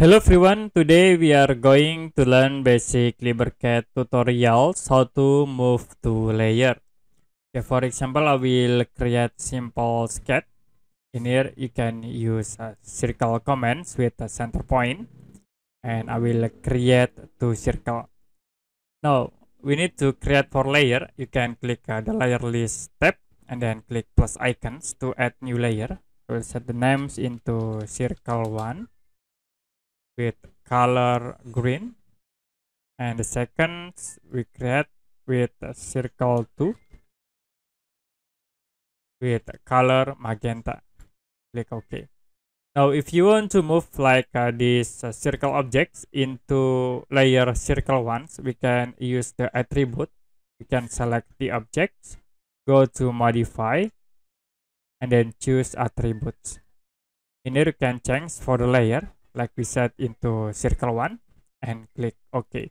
Hello everyone, today we are going to learn basic LibreCAD tutorials how to move to layer. Okay, for example, I will create simple sketch. In here, you can use a circle commands with a center point and I will create two circle. Now, we need to create for layer. You can click uh, the layer list tab and then click plus icons to add new layer. I will set the names into circle one with color green and the second we create with a circle 2 with color magenta click ok now if you want to move like uh, these uh, circle objects into layer circle ones we can use the attribute we can select the objects go to modify and then choose attributes in here you can change for the layer like we said into circle one and click OK.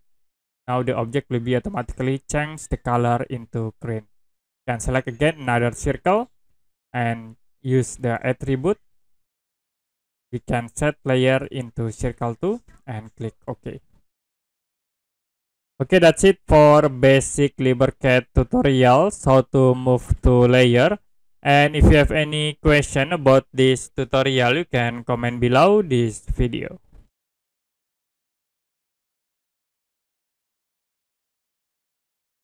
Now the object will be automatically change the color into green. Then select again another circle and use the attribute. We can set layer into circle two and click OK. Okay, that's it for basic LibreCAD tutorial. how to move to layer. And if you have any question about this tutorial, you can comment below this video.